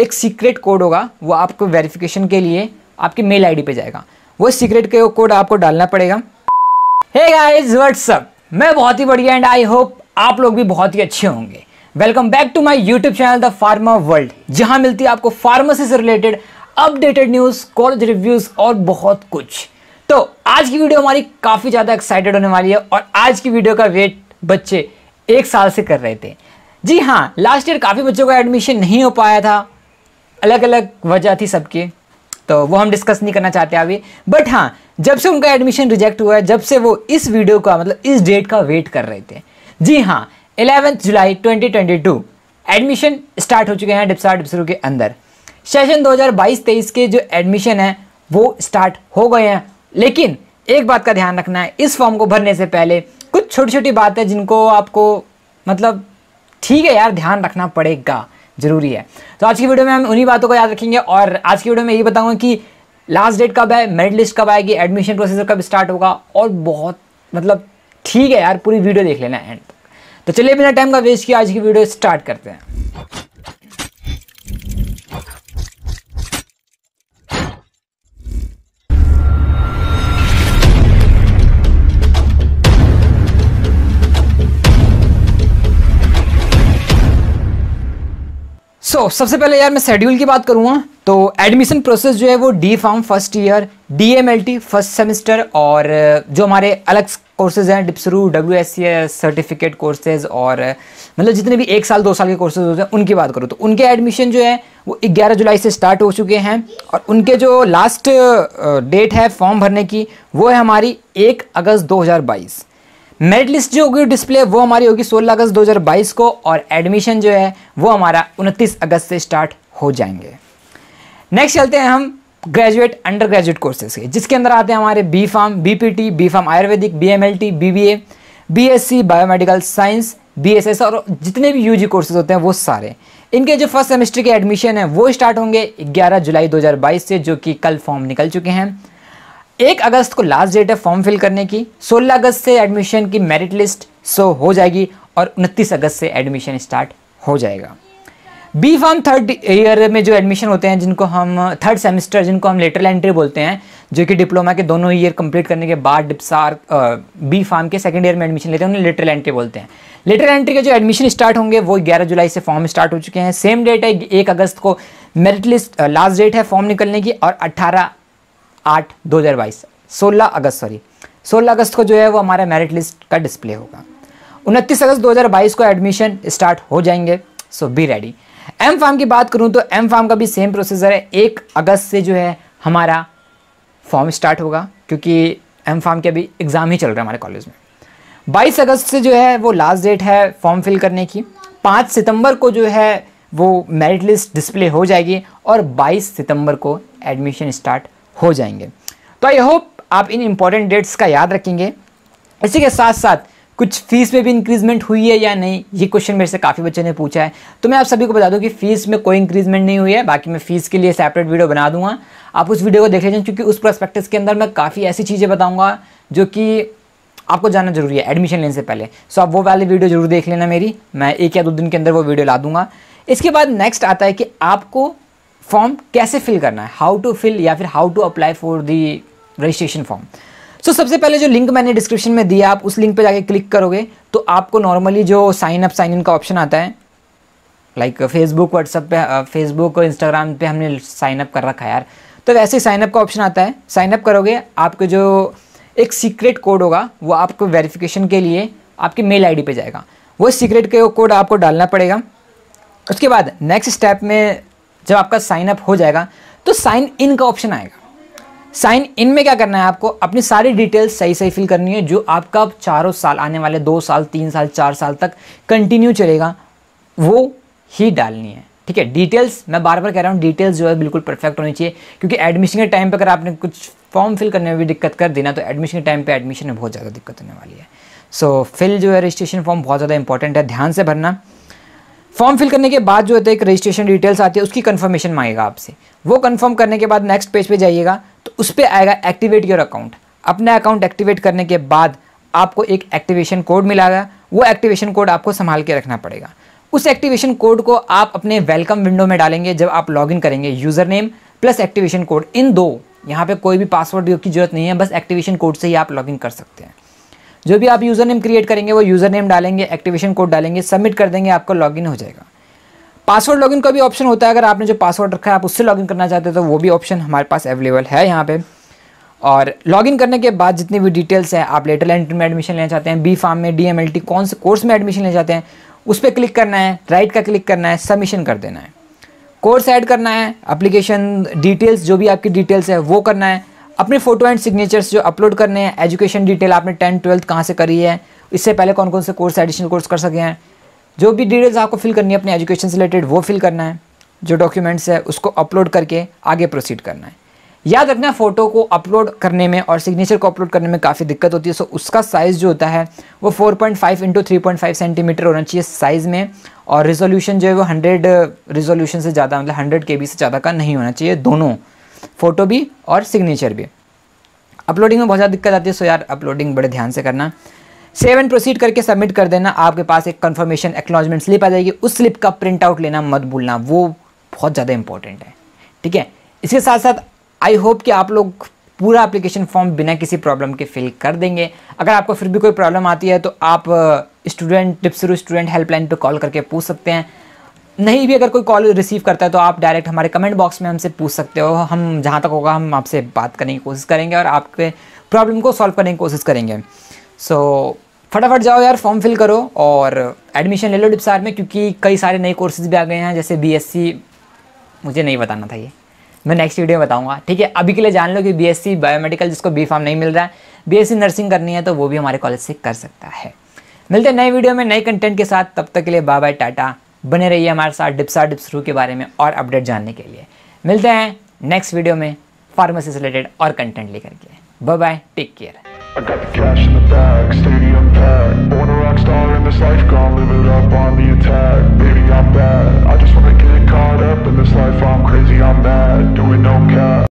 एक secret code होगा वो आपको वेरिफिकेशन के लिए आपकी मेल आईडी पे जाएगा वो सीक्रेट के कोड आपको डालना पड़ेगा हे गाइस व्हाट्सअप मैं बहुत ही बढ़िया एंड आई होप आप लोग भी बहुत ही अच्छे होंगे welcome back to my YouTube channel the pharma world जहां मिलती है आपको फार्मेसी से related updated news college reviews और बहुत कुछ तो आज की वीडियो हमारी काफ़ी ज़्यादा एक्साइटेड होने वाली है और आज की वीडियो का वेट बच्चे एक साल से कर रहे थे जी हाँ लास्ट ईयर काफ़ी बच्चों का एडमिशन नहीं हो पाया था अलग अलग वजह थी सबके तो वो हम डिस्कस नहीं करना चाहते अभी बट हाँ जब से उनका एडमिशन रिजेक्ट हुआ है जब से वो इस वीडियो का मतलब इस डेट का वेट कर रहे थे जी हाँ इलेवेंथ जुलाई 2022 एडमिशन स्टार्ट हो चुके हैं डिप्सा डिप्सरू के अंदर सेशन 2022-23 के जो एडमिशन है वो स्टार्ट हो गए हैं लेकिन एक बात का ध्यान रखना है इस फॉर्म को भरने से पहले कुछ छोटी छोटी बातें जिनको आपको मतलब ठीक है यार ध्यान रखना पड़ेगा ज़रूरी है तो आज की वीडियो में हम उन्हीं बातों को याद रखेंगे और आज की वीडियो में यही बताऊँगा कि लास्ट डेट कब है मेरिट लिस्ट कब आएगी एडमिशन प्रोसेसर कब स्टार्ट होगा और बहुत मतलब ठीक है यार पूरी वीडियो देख लेना एंड तो चलिए बिना टाइम का वेस्ट किया आज की वीडियो स्टार्ट करते हैं सो तो so, सबसे पहले यार मैं शेड्यूल की बात करूँगा तो एडमिशन प्रोसेस जो है वो D pharm first year D M L T first semester और uh, जो हमारे अलग कोर्सेज हैं डिप्सरू W S C certificate courses और uh, मतलब जितने भी एक साल दो साल के कोर्सेज होते हैं उनकी बात करूँ तो उनके एडमिशन जो है वो 11 जुलाई से स्टार्ट हो चुके हैं और उनके जो लास्ट डेट uh, है फॉर्म भरने की वो है हमारी एक अगस्त दो मेरिट लिस्ट जो होगी डिस्प्ले वो हमारी होगी 16 अगस्त 2022 को और एडमिशन जो है वो हमारा 29 अगस्त से स्टार्ट हो जाएंगे नेक्स्ट चलते हैं हम ग्रेजुएट अंडर ग्रेजुएट कोर्सेज के जिसके अंदर आते हैं हमारे B pharm B P T B pharm Ayurvedic B M L T B B A B S C biomedical science B S S और जितने भी यू जी कोर्सेज होते हैं वो सारे इनके जो फर्स्ट सेमेस्टर के एडमिशन है वो स्टार्ट होंगे 11 जुलाई 2022 से जो कि कल फॉर्म निकल चुके हैं एक अगस्त को लास्ट डेट है फॉर्म फिल करने की सोलह अगस्त से एडमिशन की मेरिट लिस्ट सो हो जाएगी और उनतीस अगस्त से एडमिशन स्टार्ट हो जाएगा बी फॉर्म थर्ड ईयर में जो एडमिशन होते हैं जिनको हम थर्ड सेमेस्टर जिनको हम लेटरल एंट्री बोलते हैं जो कि डिप्लोमा के दोनों ईयर कंप्लीट करने के बाद डिप्सार बी फार्म के सेकेंड ईयर में एडमिशन लेते हैं उन्हें लेटरल एंट्री बोलते हैं लेटरल एंट्री के जो एडमिशन स्टार्ट होंगे वो ग्यारह जुलाई से फॉर्म स्टार्ट हो चुके हैं सेम डेट है एक अगस्त को मेरिट लिस्ट लास्ट डेट है फॉर्म निकलने की और अट्ठारह आठ दो हज़ार बाईस सोलह अगस्त सॉरी सोलह अगस्त को जो है वो हमारा मेरिट लिस्ट का डिस्प्ले होगा उनतीस अगस्त दो हज़ार बाईस को एडमिशन स्टार्ट हो जाएंगे so be ready M pharm की बात करूँ तो एम फार्म का भी सेम प्रोसीजर है एक अगस्त से जो है हमारा फॉर्म स्टार्ट होगा क्योंकि एम फार्म के अभी एग्ज़ाम ही चल रहा है हमारे कॉलेज में बाईस अगस्त से जो है वो लास्ट डेट है फॉर्म फिल करने की पाँच सितंबर को जो है वो मेरिट लिस्ट डिस्प्ले हो जाएगी और 22 सितंबर को एडमिशन स्टार्ट हो जाएंगे तो आई होप आप इन इंपॉर्टेंट डेट्स का याद रखेंगे इसी के साथ साथ कुछ फीस में भी इंक्रीजमेंट हुई है या नहीं ये क्वेश्चन मेरे से काफ़ी बच्चों ने पूछा है तो मैं आप सभी को बता दूं कि फीस में कोई इंक्रीजमेंट नहीं हुई है बाकी मैं फीस के लिए सेपरेट वीडियो बना दूंगा आप उस वीडियो को देख लीजिए क्योंकि उस प्रोस्पेक्टिस के अंदर मैं काफ़ी ऐसी चीज़ें बताऊँगा जो कि आपको जानना जरूरी है एडमिशन लेने से पहले सो आप वो वाली वीडियो जरूर देख लेना मेरी मैं एक या दो दिन के अंदर वो वीडियो ला दूंगा इसके बाद नेक्स्ट आता है कि आपको फॉर्म कैसे फिल करना है हाउ टू फिल या फिर how to apply for the registration form so सबसे पहले जो लिंक मैंने डिस्क्रिप्शन में दिया आप उस लिंक पे जाके क्लिक करोगे तो आपको नॉर्मली जो साइन अप साइन इन का ऑप्शन आता है लाइक फेसबुक व्हाट्सअप पे फेसबुक और इंस्टाग्राम पे हमने साइन अप कर रखा है यार तो वैसे ही साइनअप का ऑप्शन आता है साइन अप करोगे आपके जो एक सीक्रेट कोड होगा वो आपको वेरिफिकेशन के लिए आपकी मेल आईडी पे जाएगा वो सीक्रेट के कोड आपको डालना पड़ेगा उसके बाद नेक्स्ट स्टेप में जब आपका साइन अप हो जाएगा तो साइन इन का ऑप्शन आएगा साइन इन में क्या करना है आपको अपनी सारी डिटेल्स सही सही फिल करनी है जो आपका चारों साल आने वाले दो साल तीन साल चार साल तक कंटिन्यू चलेगा वो ही डालनी है ठीक है डिटेल्स मैं बार बार कह रहा हूँ डिटेल्स जो है बिल्कुल परफेक्ट होनी चाहिए क्योंकि एडमिशन के टाइम पर अगर आपने कुछ फॉर्म फिल करने में भी दिक्कत कर देना तो एडमिशन के टाइम पर एडमिशन में बहुत ज़्यादा दिक्कत होने वाली है सो so, फिल जो है रजिस्ट्रेशन फॉर्म बहुत ज़्यादा इंपॉर्टेंट है ध्यान से भरना फॉर्म फिल करने के बाद जो होता है तो एक रजिस्ट्रेशन डिटेल्स आती है उसकी कंफर्मेशन मांगेगा आपसे वो कंफर्म करने के बाद नेक्स्ट पेज पे जाइएगा तो उस पर आएगा एक्टिवेट योर अकाउंट अपना अकाउंट एक्टिवेट करने के बाद आपको एक एक्टिवेशन कोड मिलागा वो एक्टिवेशन कोड आपको संभाल के रखना पड़ेगा उस एक्टिवेशन कोड को आप अपने वेलकम विंडो में डालेंगे जब आप लॉगिन करेंगे user name plus activation code इन दो यहाँ पे कोई भी पासवर्ड की जरूरत नहीं है बस एक्टिवेशन कोड से ही आप लॉगिन कर सकते हैं जो भी आप यूज़र नेम क्रिएट करेंगे वो यूज़र नेम डालेंगे एक्टिवेशन कोड डालेंगे सबमिट कर देंगे आपका लॉगिन हो जाएगा पासवर्ड लॉगिन का भी ऑप्शन होता है अगर आपने जो पासवर्ड रखा है आप उससे लॉगिन करना चाहते हैं तो वो भी ऑप्शन हमारे पास अवेलेबल है यहाँ पे और लॉगिन करने के बाद जितनी भी डिटेल्स है आप लेटर एंट्री में एडमिशन लेना चाहते हैं बी फार्म में डी कौन से कोर्स में एडमिशन लेना चाहते हैं उस पर क्लिक करना है राइट का क्लिक करना है सबमिशन कर देना है कोर्स ऐड करना है अप्लीकेशन डिटेल्स जो भी आपकी डिटेल्स है वो करना है अपने फोटो एंड सिग्नेचर्स जो अपलोड करने हैं एजुकेशन डिटेल आपने टेंथ ट्वेल्थ कहाँ से करी है इससे पहले कौन कौन से कोर्स एडिशनल कोर्स कर सके हैं जो भी डिटेल्स आपको फिल करनी है अपने एजुकेशन से रिलेटेड वो फिल करना है जो डॉक्यूमेंट्स है उसको अपलोड करके आगे प्रोसीड करना है याद रखना फ़ोटो को अपलोड करने में और सिग्नेचर को अपलोड करने में काफ़ी दिक्कत होती है सो उसका साइज़ जो होता है वो 4.5 point five into three centimetre होना चाहिए साइज़ में और रिजोल्यूशन जो है वो 100 रिजोल्यूशन से ज़्यादा मतलब 100 के से ज़्यादा का नहीं होना चाहिए दोनों फ़ोटो भी और सिग्नेचर भी अपलोडिंग में बहुत ज़्यादा दिक्कत आती है सो यार अपलोडिंग बड़े ध्यान से करना सेवन प्रोसीड करके सबमिट कर देना आपके पास एक कन्फर्मेशन एक्नोलॉजमेंट स्लिप आ जाएगी उस स्लिप का प्रिंट आउट लेना मत भूलना वो बहुत ज़्यादा इंपॉर्टेंट है ठीक है इसके साथ साथ आई होप कि आप लोग पूरा एप्लीकेशन फॉर्म बिना किसी प्रॉब्लम के फिल कर देंगे अगर आपको फिर भी कोई प्रॉब्लम आती है तो आप स्टूडेंट टिप्स स्टूडेंट हेल्पलाइन पर कॉल करके पूछ सकते हैं नहीं भी अगर कोई कॉल रिसीव करता है तो आप डायरेक्ट हमारे कमेंट बॉक्स में हमसे पूछ सकते हो हम जहाँ तक होगा हम आपसे बात करने की कोशिश करेंगे और आपके प्रॉब्लम को सॉल्व करने की कोशिश करेंगे सो so, फटाफट जाओ यार फॉर्म फिल करो और एडमिशन ले लो डिपसार में क्योंकि कई सारे नए कोर्सेज भी आ गए हैं जैसे बीएससी मुझे नहीं बताना था ये मैं नेक्स्ट वीडियो में बताऊंगा ठीक है अभी के लिए जान लो कि बीएससी बायोमेडिकल जिसको बी फार्म नहीं मिल रहा है बीएससी नर्सिंग करनी है तो वो भी हमारे कॉलेज से कर सकता है मिलते हैं नए वीडियो में नए कंटेंट के साथ तब तक के लिए बाय बाय टाटा बने रहिए हमारे साथ डिप्सा डिप्स रू के बारे में और अपडेट जानने के लिए मिलते हैं नेक्स्ट वीडियो में फार्मेसी से रिलेटेड और कंटेंट लेकर के bye bye take care I got the cash in the bag, stadium packed Born a rock star in this life, gone live it up on the attack Baby, I'm bad, I just wanna get caught up in this life I'm crazy, I'm mad, doing no cap